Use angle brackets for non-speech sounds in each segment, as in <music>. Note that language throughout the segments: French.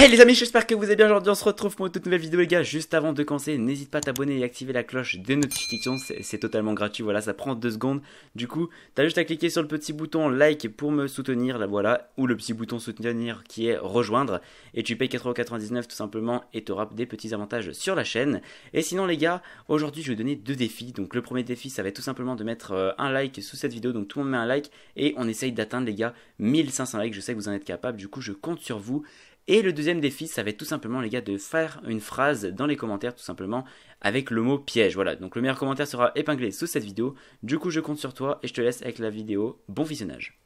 Hey les amis, j'espère que vous allez bien aujourd'hui. On se retrouve pour une toute nouvelle vidéo, les gars. Juste avant de commencer, n'hésite pas à t'abonner et activer la cloche des notifications. C'est totalement gratuit. Voilà, ça prend deux secondes. Du coup, t'as juste à cliquer sur le petit bouton like pour me soutenir, là voilà, ou le petit bouton soutenir qui est rejoindre. Et tu payes 4,99€ tout simplement et t'auras des petits avantages sur la chaîne. Et sinon, les gars, aujourd'hui, je vais donner deux défis. Donc, le premier défi, ça va être tout simplement de mettre euh, un like sous cette vidéo. Donc, tout le monde met un like et on essaye d'atteindre, les gars, 1500 likes. Je sais que vous en êtes capable. Du coup, je compte sur vous. Et le deuxième défi, ça va être tout simplement, les gars, de faire une phrase dans les commentaires, tout simplement, avec le mot piège. Voilà, donc le meilleur commentaire sera épinglé sous cette vidéo. Du coup, je compte sur toi et je te laisse avec la vidéo. Bon visionnage.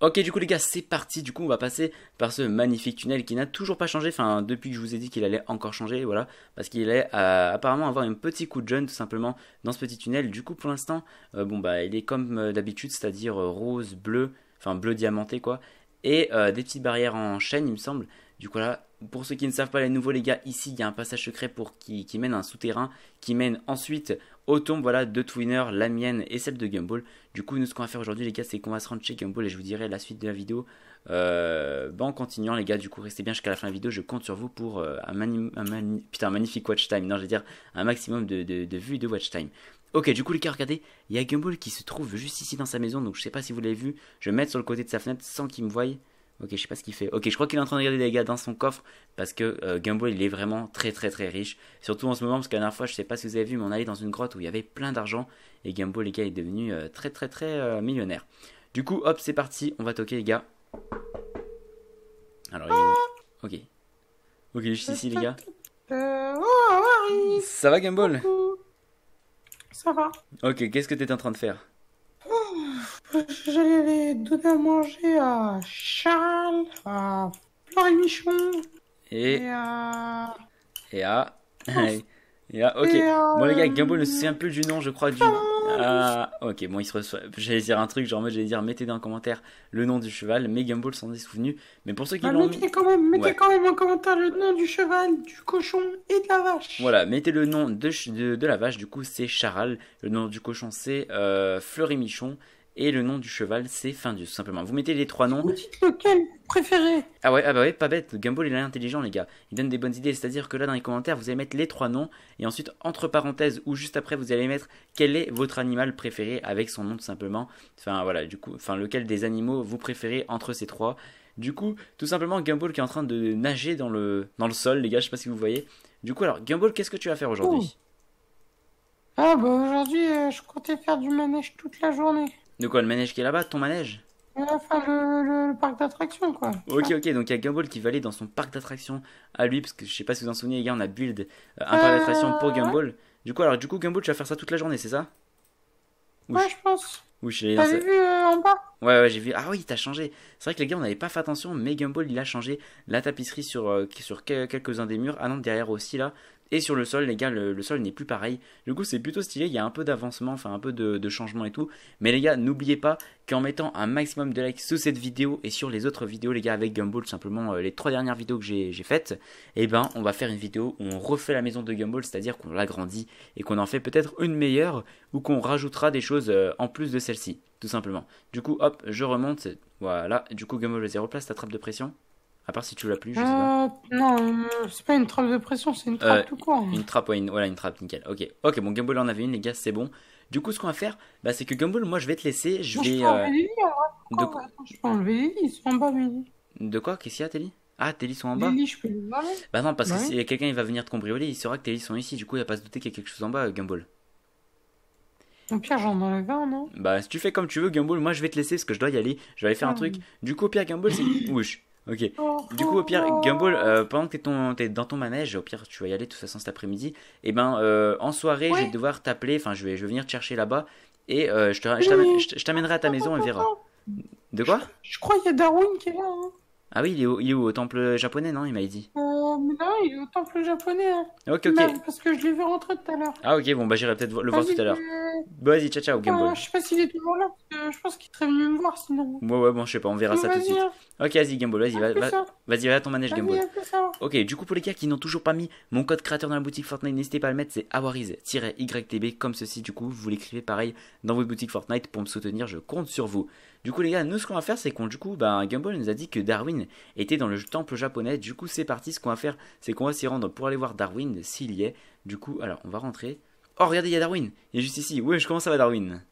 Ok du coup les gars c'est parti du coup on va passer par ce magnifique tunnel qui n'a toujours pas changé enfin depuis que je vous ai dit qu'il allait encore changer voilà parce qu'il allait euh, apparemment avoir un petit coup de jeune tout simplement dans ce petit tunnel du coup pour l'instant euh, bon bah il est comme euh, d'habitude c'est à dire rose bleu enfin bleu diamanté quoi et euh, des petites barrières en chaîne, il me semble. Du coup, là, pour ceux qui ne savent pas les nouveaux, les gars, ici, il y a un passage secret pour qui, mène un souterrain, qui mène ensuite aux tombes voilà, de Twinner, la mienne et celle de Gumball. Du coup, nous, ce qu'on va faire aujourd'hui, les gars, c'est qu'on va se rendre chez Gumball et je vous dirai la suite de la vidéo euh, bah, en continuant, les gars. Du coup, restez bien jusqu'à la fin de la vidéo. Je compte sur vous pour euh, un, magnifique watch time. Non, je veux dire un maximum de, de vues de watch time. Ok, du coup, les gars, regardez, il y a Gumball qui se trouve juste ici dans sa maison, donc je sais pas si vous l'avez vu. Je vais mettre sur le côté de sa fenêtre sans qu'il me voie. Ok, je sais pas ce qu'il fait. Ok, je crois qu'il est en train de regarder les gars dans son coffre parce que euh, Gumball il est vraiment très très très riche. Surtout en ce moment parce que la dernière fois, je sais pas si vous avez vu, mais on allait dans une grotte où il y avait plein d'argent et Gumball les gars est devenu euh, très très très euh, millionnaire. Du coup, hop, c'est parti, on va toquer les gars. Alors, il... ok, ok, juste ici les gars. Oh, Ça va Gumball ça va. Ok, qu'est-ce que tu étais en train de faire oh, J'allais donner à manger à Charles, à Florimichon, et Et, à. Et à. <laughs> Ok. Bon, les gars, Gambo ne se souvient plus du nom, je crois, du. Ah, ok, bon, il se reçoit. J'allais dire un truc, genre, j'allais dire, mettez dans un commentaire le nom du cheval, mais Gumball s'en est souvenu. Mais pour ceux qui ah, l'ont. Mettez, quand même, mettez quand même en commentaire le nom du cheval, du cochon et de la vache. Voilà, mettez le nom de, la vache, du coup, c'est Charal. Le nom du cochon, c'est euh, Fleury Michon. Et le nom du cheval, c'est tout simplement. Vous mettez les trois noms. Vous dites lequel préféré Ah ouais, ah bah ouais, pas bête. Gumball, il est intelligent, les gars. Il donne des bonnes idées. C'est-à-dire que là, dans les commentaires, vous allez mettre les trois noms. Et ensuite, entre parenthèses, ou juste après, vous allez mettre quel est votre animal préféré avec son nom, tout simplement. Enfin, voilà, du coup, enfin, lequel des animaux vous préférez entre ces trois. Du coup, tout simplement, Gumball qui est en train de nager dans le, dans le sol, les gars, je sais pas si vous voyez. Du coup, alors, Gumball, qu'est-ce que tu vas faire aujourd'hui Ah bah aujourd'hui, euh, je comptais faire du manège toute la journée. De quoi, le manège qui est là-bas, ton manège euh, Enfin, le, parc d'attractions, quoi. Ok, ok, donc il y a Gumball qui va aller dans son parc d'attractions à lui, parce que je sais pas si vous en souvenez, les gars, on a build euh, un parc d'attractions pour euh, Gumball. Du coup, alors, du coup, Gumball, tu vas faire ça toute la journée, c'est ça Ouais, je pense. Oui, vu en bas Ouais, ouais, j'ai vu. Ah oui, t'as changé. C'est vrai que les gars, on n'avait pas fait attention, mais Gumball, il a changé la tapisserie sur, sur quelques-uns des murs. Ah non, derrière aussi, là, et sur le sol, les gars, le, sol n'est plus pareil. Du coup, c'est plutôt stylé. Il y a un peu d'avancement, enfin un peu de, changement et tout. Mais les gars, n'oubliez pas qu'en mettant un maximum de likes sous cette vidéo et sur les autres vidéos, les gars, avec Gumball, simplement euh, les trois dernières vidéos que j'ai faites, eh ben, on va faire une vidéo où on refait la maison de Gumball, c'est-à-dire qu'on l'agrandit et qu'on en fait peut-être une meilleure ou qu'on rajoutera des choses euh, en plus de celle-ci, tout simplement. Du coup, hop, je remonte. Voilà. Du coup, Gumball, je zéro place, ta trappe de pression. À part si tu l'as plus, je sais pas. Euh, non, euh, c'est pas une trappe de pression, c'est une trappe ou euh, tout court. Une trappe, ouais, une, voilà, une trappe, nickel. Ok, ok, bon, Gumball en avait une, les gars, c'est bon. Du coup, ce qu'on va faire, bah, c'est que Gumball, moi, je vais te laisser. Je vais. De quoi Je peux enlever les lits, sont en bas, De quoi Qu'est-ce qu'il y a, Telly Ah, Telly sont en bas Les je peux les voir. Bah non, parce s'il que si quelqu'un il va venir te cambrioler, il saura que Telly sont ici. Du coup, il a pas se douter qu'il y a quelque chose en bas, Gumball. Au pire, j'en enlève un, non Bah, si tu fais comme tu veux, Gumball, moi, je vais te laisser parce que je dois y aller. Je vais aller faire un ah. truc. Du coup, au pire, Gumball, c'est. <laughs> Ok. Oh, du coup, au pire, oh, oh. Gumball, euh, pendant que t'es, dans ton manège, au pire, tu vas y aller de toute façon cet après-midi. Et eh ben, euh, en soirée, je vais devoir t'appeler. Enfin, je vais, je vais venir te chercher là-bas et euh, je, t'amènerai à ta maison et verra. De quoi je, crois qu'il y a Darwin qui est là. Hein. Ah oui, il est, où, Au temple japonais, non Il m'a dit. mais non, il est au temple japonais. Hein. Ok, ok. parce que je l'ai vu rentrer tout à l'heure. Ah ok, bon, bah j'irai peut-être le voir tout à l'heure. Vas-y, ciao, ciao, Gumball. je sais pas s'il est toujours là je pense qu'il serait venu me voir sinon. Ouais, ouais, bon, je sais pas, on verra ça tout de suite. Ok, vas-y, Gumball, vas-y, vas-y vas-y, va ton manège, Gumball. Ok, du coup, pour les gars qui n'ont toujours pas mis mon code créateur dans la boutique Fortnite, n'hésitez pas à le mettre, c'est awariz-ytb, comme ceci, du coup, vous l'écrivez pareil dans votre boutique Fortnite pour me soutenir, je compte sur vous. Du coup, les gars, nous, ce qu'on va faire, c'est qu'on, du coup, bah, ben, Gumball nous a dit que Darwin était dans le temple japonais, du coup, c'est parti, ce qu'on va faire, c'est qu'on va s'y rendre pour aller voir Darwin s'il y est. Du coup, alors, on va rentrer. Oh, regardez, il y a Darwin, il est juste ici. oui je commence à va, Darwin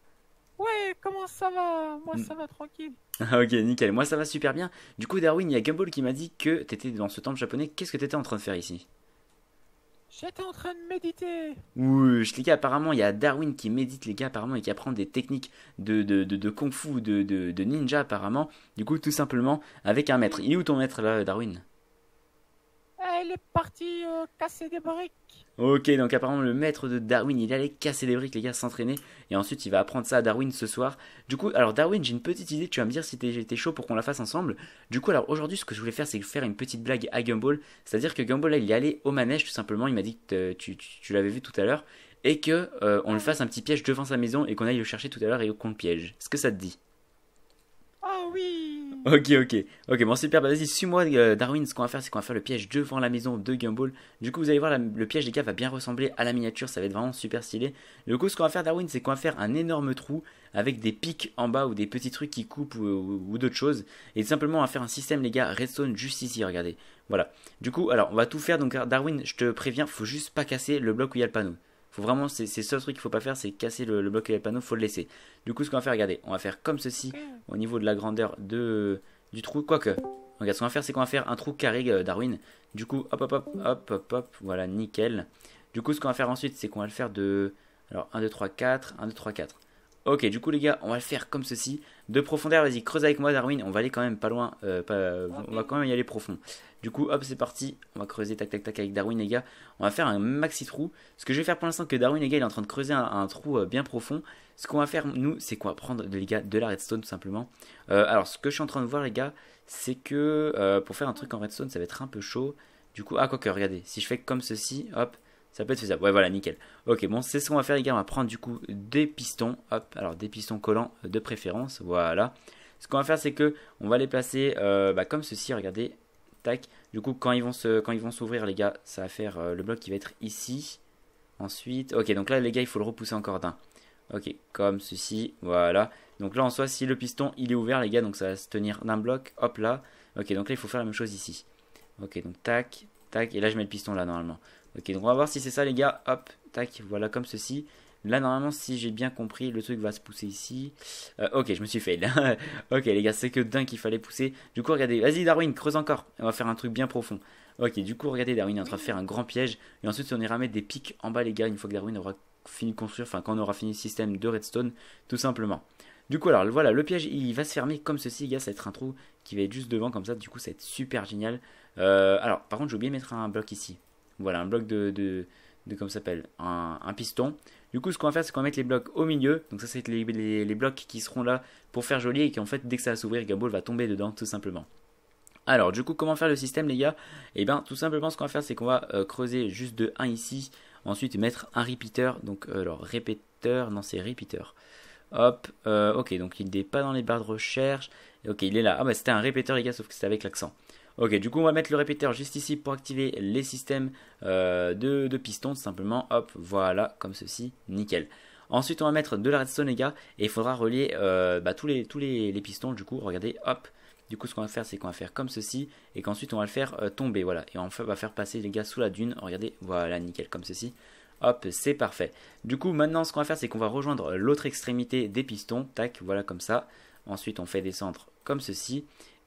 comment ça va Moi mm. ça va tranquille. Ah, ok, nickel. Moi ça va super bien. Du coup, Darwin, il y a Gumball qui m'a dit que t'étais dans ce temple japonais. Qu'est-ce que t'étais en train de faire ici J'étais en train de méditer. Oui, je les gars, apparemment, il y a Darwin qui médite, les gars, apparemment, et qui apprend des techniques de, de, de, kung fu, de, de, ninja, apparemment. Du coup, tout simplement, avec un maître. Il est où ton maître, là, Darwin elle est partie euh, casser des briques. Ok, donc apparemment le maître de Darwin, il allait casser des briques, les gars, s'entraîner. Et ensuite, il va apprendre ça à Darwin ce soir. Du coup, alors Darwin, j'ai une petite idée, tu vas me dire si t'es chaud pour qu'on la fasse ensemble. Du coup, alors aujourd'hui, ce que je voulais faire, c'est faire une petite blague à Gumball. C'est-à-dire que Gumball, là, il est allé au manège, tout simplement. Il m'a dit que tu, l'avais vu tout à l'heure. Et que euh, on le ah. fasse un petit piège devant sa maison et qu'on aille le chercher tout à l'heure et qu'on le piège. Est-ce que ça te dit Oh oui Ok, ok. Ok, bon, super. Bah, vas-y, suis-moi, euh, Darwin. Ce qu'on va faire, c'est qu'on va faire le piège devant la maison de Gumball. Du coup, vous allez voir, le piège, les gars, va bien ressembler à la miniature. Ça va être vraiment super stylé. Du coup, ce qu'on va faire, Darwin, c'est qu'on va faire un énorme trou avec des pics en bas ou des petits trucs qui coupent ou, d'autres choses. Et simplement, on va faire un système, les gars, redstone juste ici, regardez. Voilà. Du coup, alors, on va tout faire. Donc, Darwin, je te préviens, faut juste pas casser le bloc où il y a le panneau. Faut vraiment, c'est le seul truc qu'il faut pas faire, c'est casser le, bloc et les panneaux, faut le laisser. Du coup, ce qu'on va faire, regardez, on va faire comme ceci au niveau de la grandeur de, du trou, quoique. Regarde, ce qu'on va faire, c'est qu'on va faire un trou carré euh, Darwin. Du coup, hop, hop, hop, hop, hop, hop, voilà, nickel. Du coup, ce qu'on va faire ensuite, c'est qu'on va le faire de... Alors, 1, 2, 3, 4, 1, 2, 3, 4. Ok, du coup les gars, on va le faire comme ceci. De profondeur, vas-y, creuse avec moi Darwin, on va aller quand même pas loin, euh, on va quand même y aller profond. Du coup, hop, c'est parti, on va creuser tac tac tac avec Darwin les gars. On va faire un maxi trou. Ce que je vais faire pour l'instant, que Darwin les gars, il est en train de creuser un, trou euh, bien profond. Ce qu'on va faire nous, c'est qu'on va prendre les gars de la redstone tout simplement. Euh, alors, ce que je suis en train de voir les gars, c'est que pour faire un truc en redstone, ça va être un peu chaud. Du coup, ah quoi que regardez, si je fais comme ceci, hop, ça peut être faisable. Ouais, voilà, nickel. Ok, bon, c'est ce qu'on va faire, les gars. On va prendre du coup des pistons. Hop, alors des pistons collants de préférence. Voilà. Ce qu'on va faire, c'est que on va les placer euh, bah, comme ceci. Regardez, tac. Du coup, quand ils vont se, quand ils vont s'ouvrir, les gars, ça va faire euh, le bloc qui va être ici. Ensuite, ok, donc là, les gars, il faut le repousser encore d'un. Ok, comme ceci, voilà. Donc là, en soi, si le piston, il est ouvert, les gars, donc ça va se tenir d'un bloc, hop là. Ok, donc là, il faut faire la même chose ici. Ok, donc tac, tac, et là, je mets le piston là, normalement. Ok, donc on va voir si c'est ça les gars. Hop, tac, voilà comme ceci. Là, normalement, si j'ai bien compris, le truc va se pousser ici. Euh, ok, je me suis fait là. <laughs> ok, les gars, c'est que dingue qu'il fallait pousser. Du coup, regardez. Vas-y, Darwin, creuse encore. On va faire un truc bien profond. Ok, du coup, regardez, Darwin est en train de faire un grand piège. Et ensuite, on ira mettre des pics en bas, les gars, une fois que Darwin aura fini de construire, enfin, quand on aura fini le système de redstone, tout simplement. Du coup, alors, voilà, le piège, il va se fermer comme ceci, les gars. Ça va être un trou qui va être juste devant, comme ça. Du coup, ça va être super génial. Euh, alors, par contre, j'ai oublié de mettre un bloc ici. Voilà, un bloc de, de, ça s'appelle, un, piston. Du coup, ce qu'on va faire, c'est qu'on va mettre les blocs au milieu. Donc ça, c'est les, blocs qui seront là pour faire joli et qui, en fait, dès que ça va s'ouvrir, Gabo va tomber dedans, tout simplement. Alors, du coup, comment faire le système, les gars Et eh bien, tout simplement, ce qu'on va faire, c'est qu'on va euh, creuser juste de 1 ici. Ensuite, mettre un repeater. Donc, euh, alors, répéteur, non, c'est repeater. Hop, euh, ok, donc il n'est pas dans les barres de recherche. Ok, il est là. Ah bah c'était un répéteur les gars, sauf que c'était avec l'accent. Ok, du coup, on va mettre le répéteur juste ici pour activer les systèmes euh, de, pistons, tout simplement. Hop, voilà, comme ceci, nickel. Ensuite, on va mettre de la redstone, les gars, et il faudra relier euh, bah, tous, les, pistons, du coup, regardez, hop. Du coup, ce qu'on va faire, c'est qu'on va faire comme ceci, et qu'ensuite, on va le faire euh, tomber, voilà. Et on va faire passer, les gars, sous la dune, regardez, voilà, nickel, comme ceci. Hop, c'est parfait. Du coup, maintenant, ce qu'on va faire, c'est qu'on va rejoindre l'autre extrémité des pistons, tac, voilà, comme ça. Ensuite, on fait descendre comme ceci,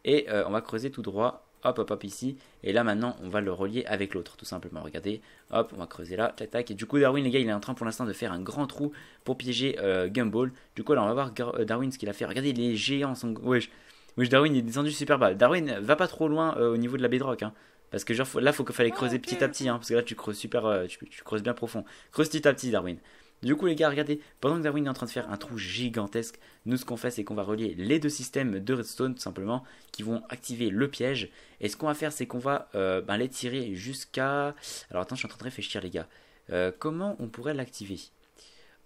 et on va creuser tout droit, hop, hop, hop ici. Et là, maintenant, on va le relier avec l'autre, tout simplement. Regardez, hop, on va creuser là, tac, tac. Et du coup, Darwin, les gars, il est en train pour l'instant de faire un grand trou pour piéger euh, Gumball. Du coup, là, on va voir euh, Darwin ce qu'il a fait. Regardez, les géants sont... Wesh, wesh, Darwin, il est descendu super bas. Darwin, va pas trop loin euh, au niveau de la bedrock, hein. Parce que genre, là, faut qu'il fallait ah, creuser petit à petit, hein, parce que là, tu creuses super, tu, tu creuses bien profond. Creuse petit à petit, Darwin. Du coup les gars, regardez, pendant que Darwin est en train de faire un trou gigantesque, nous ce qu'on fait c'est qu'on va relier les deux systèmes de redstone tout simplement qui vont activer le piège. Et ce qu'on va faire c'est qu'on va euh, ben, les tirer jusqu'à... Alors attends, je suis en train de réfléchir les gars. Euh, comment on pourrait l'activer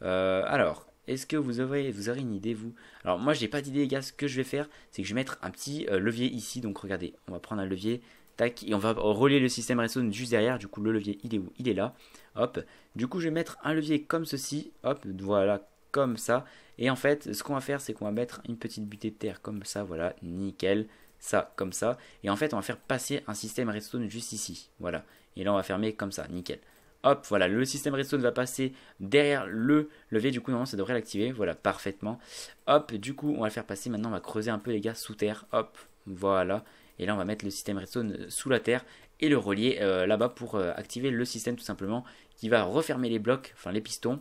euh, Alors, est-ce que vous aurez, vous une idée, vous Alors, moi, j'ai pas d'idée, les gars. Ce que je vais faire, c'est que je vais mettre un petit levier ici. Donc, regardez, on va prendre un levier et on va relier le système redstone juste derrière. Du coup, le levier, il est où Il est là. Hop. Du coup, je vais mettre un levier comme ceci. Hop, voilà, comme ça. Et en fait, ce qu'on va faire, c'est qu'on va mettre une petite butée de terre comme ça. Voilà, nickel. Ça, comme ça. Et en fait, on va faire passer un système redstone juste ici. Voilà. Et là, on va fermer comme ça, nickel. Hop, voilà, le système redstone va passer derrière le levier, du coup, non, ça devrait l'activer, voilà, parfaitement. Hop, du coup, on va le faire passer, maintenant, on va creuser un peu, les gars, sous terre, hop, voilà. Et là, on va mettre le système redstone euh, sous la terre et le relier euh, là-bas pour euh, activer le système tout simplement qui va refermer les blocs, enfin les pistons.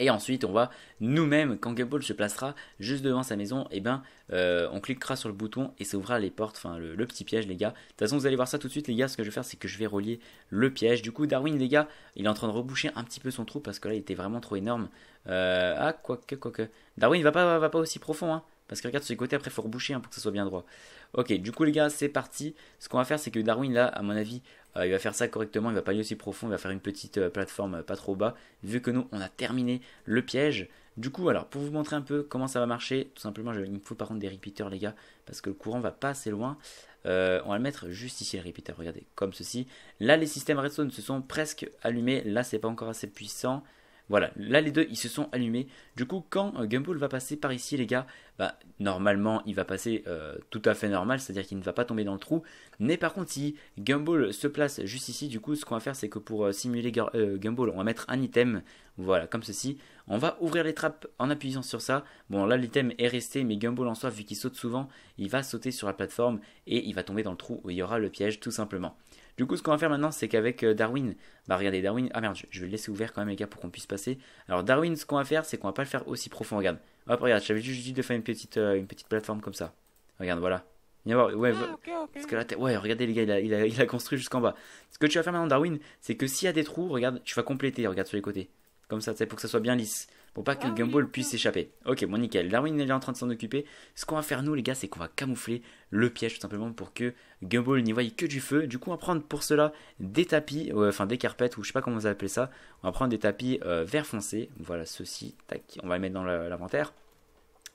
Et ensuite, on va nous-mêmes, quand Gumball se placera juste devant sa maison, eh ben, on cliquera sur le bouton et ça ouvrira les portes, enfin le, petit piège, les gars. De toute façon, vous allez voir ça tout de suite, les gars. Ce que je vais faire, c'est que je vais relier le piège. Du coup, Darwin, les gars, il est en train de reboucher un petit peu son trou parce que là, il était vraiment trop énorme. ah, quoi que. Darwin va pas, va pas aussi profond, hein. Parce que regarde, sur côté après, il faut reboucher hein, pour que ça soit bien droit. Ok, du coup, les gars, c'est parti. Ce qu'on va faire, c'est que Darwin, là, à mon avis, euh, il va faire ça correctement. Il va pas aller aussi profond. Il va faire une petite euh, plateforme euh, pas trop bas. Vu que nous, on a terminé le piège. Du coup, alors, pour vous montrer un peu comment ça va marcher, tout simplement, je, il me faut par contre des repeaters, les gars, parce que le courant va pas assez loin. on va le mettre juste ici, le repeater, regardez, comme ceci. Là, les systèmes redstone se sont presque allumés. Là, c'est pas encore assez puissant. Voilà, là les deux ils se sont allumés. Du coup, quand euh, Gumball va passer par ici, les gars, bah, normalement il va passer euh, tout à fait normal, c'est-à-dire qu'il ne va pas tomber dans le trou. Mais par contre, si Gumball se place juste ici, du coup, ce qu'on va faire c'est que pour euh, simuler Gumball, on va mettre un item, voilà, comme ceci. On va ouvrir les trappes en appuyant sur ça. Bon, là l'item est resté, mais Gumball en soi, vu qu'il saute souvent, il va sauter sur la plateforme et il va tomber dans le trou où il y aura le piège tout simplement. Du coup, ce qu'on va faire maintenant, c'est qu'avec euh, Darwin, bah regardez, Darwin, ah merde, je vais le laisser ouvert quand même, les gars, pour qu'on puisse passer. Alors, Darwin, ce qu'on va faire, c'est qu'on va pas le faire aussi profond, regarde. Hop, regarde, j'avais juste dit de faire une petite, euh, une petite plateforme comme ça. Regarde, voilà. Viens voir, ouais, ah, Parce que là, ouais, regardez les gars, il a, il a, il a construit jusqu'en bas. Ce que tu vas faire maintenant, Darwin, c'est que s'il y a des trous, regarde, tu vas compléter, regarde sur les côtés. Comme ça, tu sais, pour que ça soit bien lisse pour pas que Gumball puisse s'échapper. Ok, bon, nickel. Darwin est en train de s'en occuper. Ce qu'on va faire, nous, les gars, c'est qu'on va camoufler le piège, tout simplement, pour que Gumball n'y voie que du feu. Du coup, on va prendre pour cela des tapis, euh, enfin des carpettes, ou je sais pas comment vous appelez ça. On va prendre des tapis euh, vert foncé. Voilà, ceci. Tac, on va les mettre dans l'inventaire.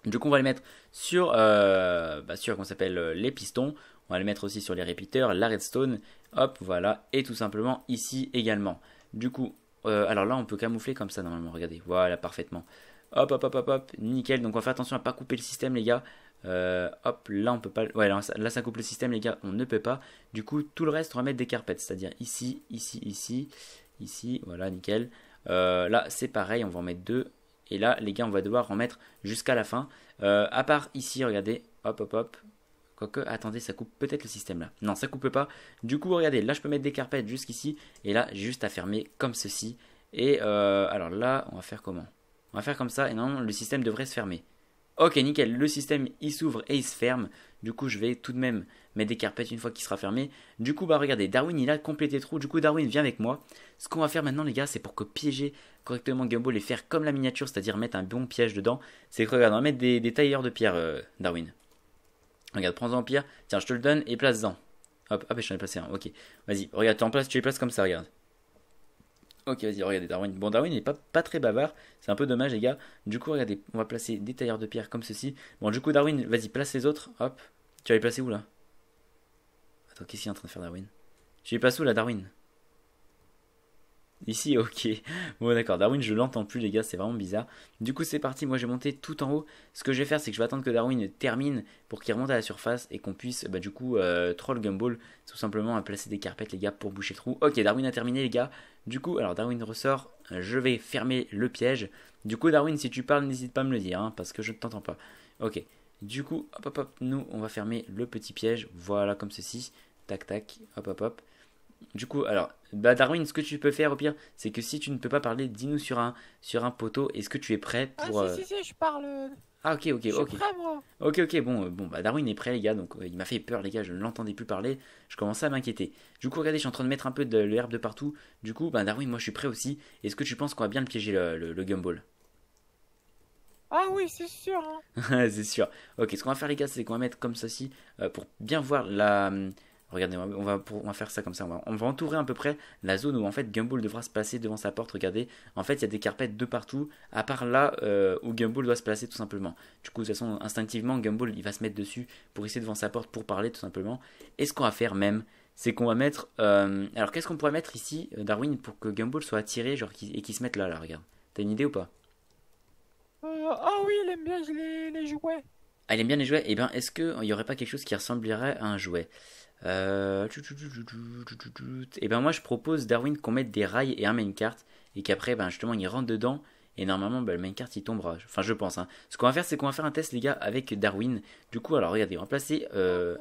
Du coup, on va les mettre sur, euh, bah, sur qu'on s'appelle euh, les pistons. On va les mettre aussi sur les répiteurs, la redstone, hop, voilà, et tout simplement ici également. Du coup, euh, alors là, on peut camoufler comme ça normalement, regardez. Voilà, parfaitement. Hop, hop, hop, hop, hop. Nickel. Donc on va faire attention à pas couper le système, les gars. Euh, hop, là on peut pas. Ouais, là, ça coupe le système, les gars. On ne peut pas. Du coup, tout le reste, on va mettre des carpettes C'est-à-dire ici, ici, ici, ici. Voilà, nickel. Euh, là, c'est pareil. On va en mettre deux. Et là, les gars, on va devoir en mettre jusqu'à la fin. à part ici, regardez. Hop, hop, hop. Quoique, attendez, ça coupe peut-être le système là. Non, ça coupe pas. Du coup, regardez, là je peux mettre des carpettes jusqu'ici. Et là, j'ai juste à fermer comme ceci. Et euh, alors là, on va faire comment On va faire comme ça. Et non, le système devrait se fermer. Ok, nickel, le système il s'ouvre et il se ferme. Du coup, je vais tout de même mettre des carpettes une fois qu'il sera fermé. Du coup, bah regardez, Darwin il a complété le trou. Du coup, Darwin vient avec moi. Ce qu'on va faire maintenant, les gars, c'est pour que piéger correctement Gumball et faire comme la miniature, c'est-à-dire mettre un bon piège dedans. C'est que regarde, on va mettre des, des tailleurs de pierre, euh, Darwin. Regarde, prends-en pierre, Tiens, je te le donne et place-en. Hop, hop, j'en ai placé un. Ok. Vas-y, regarde, tu en place, tu les places comme ça, regarde. Ok, vas-y, regardez Darwin. Bon, Darwin n'est pas, pas très bavard. C'est un peu dommage, les gars. Du coup, regardez, on va placer des tailleurs de pierre comme ceci. Bon, du coup, Darwin, vas-y, place les autres. Hop. Tu vas les placer où là Attends, qu'est-ce qu'il est en train de faire, Darwin Tu les places où là, Darwin Ici, ok. Bon, d'accord. Darwin, je l'entends plus, les gars. C'est vraiment bizarre. Du coup, c'est parti. Moi, j'ai monté tout en haut. Ce que je vais faire, c'est que je vais attendre que Darwin termine pour qu'il remonte à la surface et qu'on puisse, bah, du coup, euh, troll Gumball. Tout simplement, à placer des carpettes, les gars, pour boucher le trou. Ok, Darwin a terminé, les gars. Du coup, alors, Darwin ressort. Je vais fermer le piège. Du coup, Darwin, si tu parles, n'hésite pas à me le dire, hein, parce que je ne t'entends pas. Ok. Du coup, hop, hop, hop. Nous, on va fermer le petit piège. Voilà, comme ceci. Tac, tac. Hop, hop, hop. Du coup, alors, bah Darwin, ce que tu peux faire au pire, c'est que si tu ne peux pas parler, dis-nous sur un, sur un poteau, est-ce que tu es prêt ah, pour... Ah si, euh, si, si, je parle... Euh, ah ok, ok, ok. Suis prêt, moi. Ok, ok, bon, euh, bon, bah Darwin est prêt les gars, donc il m'a fait peur les gars, je ne l'entendais plus parler, je commençais à m'inquiéter. Du coup, regardez, je suis en train de mettre un peu de, l'herbe de partout, du coup, bah Darwin, moi je suis prêt aussi, est-ce que tu penses qu'on va bien le piéger le, le, gumball ah oui, c'est sûr. Hein. <laughs> c'est sûr. Ok, ce qu'on va faire les gars, c'est qu'on va mettre comme ceci pour bien voir la, hum, Regardez, on va, faire ça comme ça. On va, entourer à peu près la zone où en fait Gumball devra se placer devant sa porte. Regardez, en fait il y a des carpettes de partout, à part là euh, où Gumball doit se placer tout simplement. Du coup, de toute façon, instinctivement, Gumball il va se mettre dessus pour rester devant sa porte pour parler tout simplement. Et ce qu'on va faire même, c'est qu'on va mettre. Euh, alors qu'est-ce qu'on pourrait mettre ici, euh, Darwin, pour que Gumball soit attiré genre, et qu'il se mette là, là, regarde. T'as une idée ou pas Ah oui, il aime bien les, jouets. Ah, il aime bien les jouets eh bien, est-ce qu'il n'y aurait pas quelque chose qui ressemblerait à un jouet et euh, eh ben moi je propose Darwin qu'on mette des rails et un main et qu'après ben justement il rentre dedans et normalement ben, le main il tombera. Enfin je pense. Hein. Ce qu'on va faire c'est qu'on va faire un test les gars avec Darwin. Du coup alors regardez on va placer euh,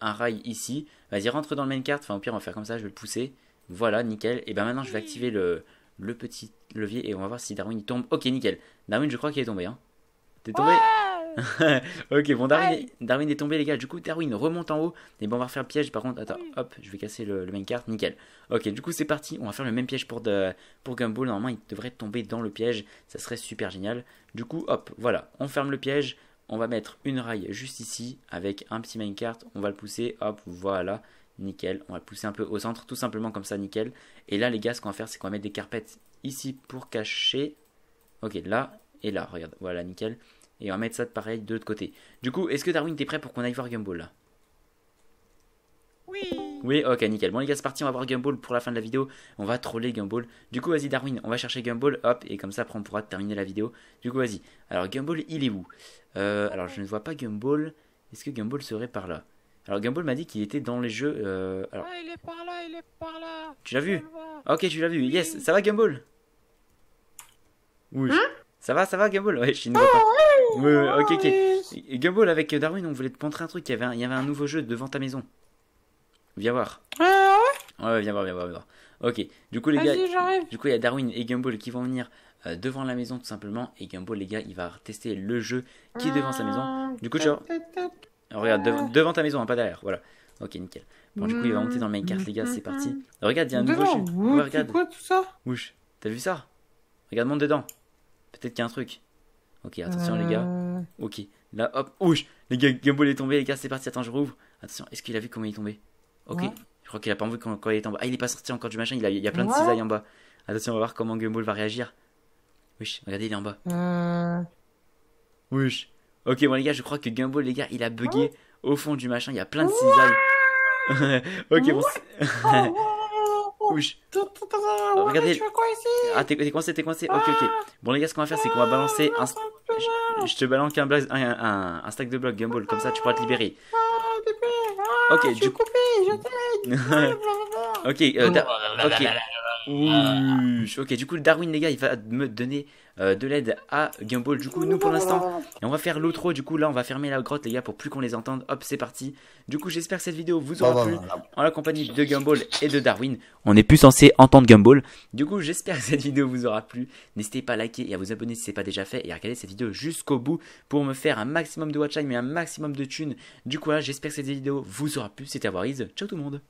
un rail ici. Vas-y rentre dans le main carte Enfin au pire on va faire comme ça je vais le pousser. Voilà nickel. Et eh ben maintenant je vais activer le, le petit levier et on va voir si Darwin il tombe. Ok nickel. Darwin je crois qu'il est tombé. Hein. T'es tombé <laughs> ok, bon, Darwin est, Darwin est, tombé, les gars. Du coup, Darwin remonte en haut. Et bon, on va refaire le piège. Par contre, attends, hop, je vais casser le, main carte, Nickel. Ok, du coup, c'est parti. On va faire le même piège pour, de, pour Gumball. Normalement, il devrait tomber dans le piège. Ça serait super génial. Du coup, hop, voilà. On ferme le piège. On va mettre une rail juste ici avec un petit minecart. On va le pousser. Hop, voilà. Nickel. On va le pousser un peu au centre, tout simplement comme ça, nickel. Et là, les gars, ce qu'on va faire, c'est qu'on va mettre des carpettes ici pour cacher. Ok, là et là, regarde. Voilà, nickel. Et on va mettre ça pareil de l'autre côté. Du coup, est-ce que Darwin, t'es prêt pour qu'on aille voir Gumball là Oui Oui, ok, nickel. Bon les gars, c'est parti, on va voir Gumball pour la fin de la vidéo. On va troller Gumball. Du coup, vas-y Darwin, on va chercher Gumball, hop, et comme ça, après on pourra terminer la vidéo. Du coup, vas-y. Alors, Gumball, il est où euh, Alors, je ne vois pas Gumball. Est-ce que Gumball serait par là alors Gumball m'a dit qu'il était dans les jeux. Euh, alors... Ah, il est par là, il est par là. Tu l'as vu Ok, tu l'as vu. Yes, ça va Gumball Oui. Hein ça va, ça va Gumball Ouais, je ah ouais, ok, ok. Gumball, avec Darwin, on voulait te montrer un truc. Il y, avait un, y avait un nouveau jeu devant ta maison. Viens voir. Euh, ah ouais, ouais Ouais, viens voir, viens voir, viens voir. Ok, du coup, les gars. Du coup, il y a Darwin et Gumball qui vont venir euh, devant la maison, tout simplement. Et Gumball, les gars, il va tester le jeu qui est devant sa maison. Du coup, tu ah, regarde, ah, devant ta maison, hein, pas derrière. Voilà. Ok, nickel. Bon, du coup, il va monter dans le minecart, les gars, c'est parti. regarde, il y a un nouveau jeu. Ouais, regarde. C'est quoi tout ça Wouch, t'as vu ça Regarde, monte dedans. Peut-être qu'il y a un truc. Ok, attention les gars. Euh. Ok, là hop, ouch Les gars, Gumball est tombé, les gars, c'est parti, attends, je rouvre. Attention, est-ce qu'il a vu comment il est tombé Ok, je crois qu'il a pas envie quand, il est tombé Ah, il est pas sorti encore du machin, il, a, il y a plein de cisailles en bas. Attention, on va voir comment Gumball va réagir. Wesh, regardez, il est en bas. Euh... Ok, bon les gars, je crois que Gumball, les gars, il a bugué oh. au fond du machin, il y a plein de cisailles. <laughs> ok, bon. Oh, Oh, euh, regardez. Ah, t'es coincé, t'es coincé. Ok, ok. Ah. Bon, les gars, ce qu'on va faire, c'est qu'on va balancer un. Ah, je te balance un, stack de blocs, Gumball. Comme ça, tu pourras te libérer. Ah, ok, du coup. <laughs> ok, euh, ok. Ouh, ah, ah. ok. Du coup, Darwin, les gars, il va me donner euh, de l'aide à Gumball. Du coup, nous pour l'instant, et on va faire l'outro. Du coup, là, on va fermer la grotte, les gars, pour plus qu'on les entende. Hop, c'est parti. Du coup, j'espère que cette vidéo vous aura bah, plu. Bah, bah, en la compagnie de Gumball et de Darwin, on est plus censé entendre Gumball. Du coup, j'espère que cette vidéo vous aura plu. N'hésitez pas à liker et à vous abonner si n'est pas déjà fait et à regarder cette vidéo jusqu'au bout pour me faire un maximum de watch time et un maximum de thunes. Du coup, là, j'espère que cette vidéo vous aura plu. C'était Avariz. Ciao tout le monde.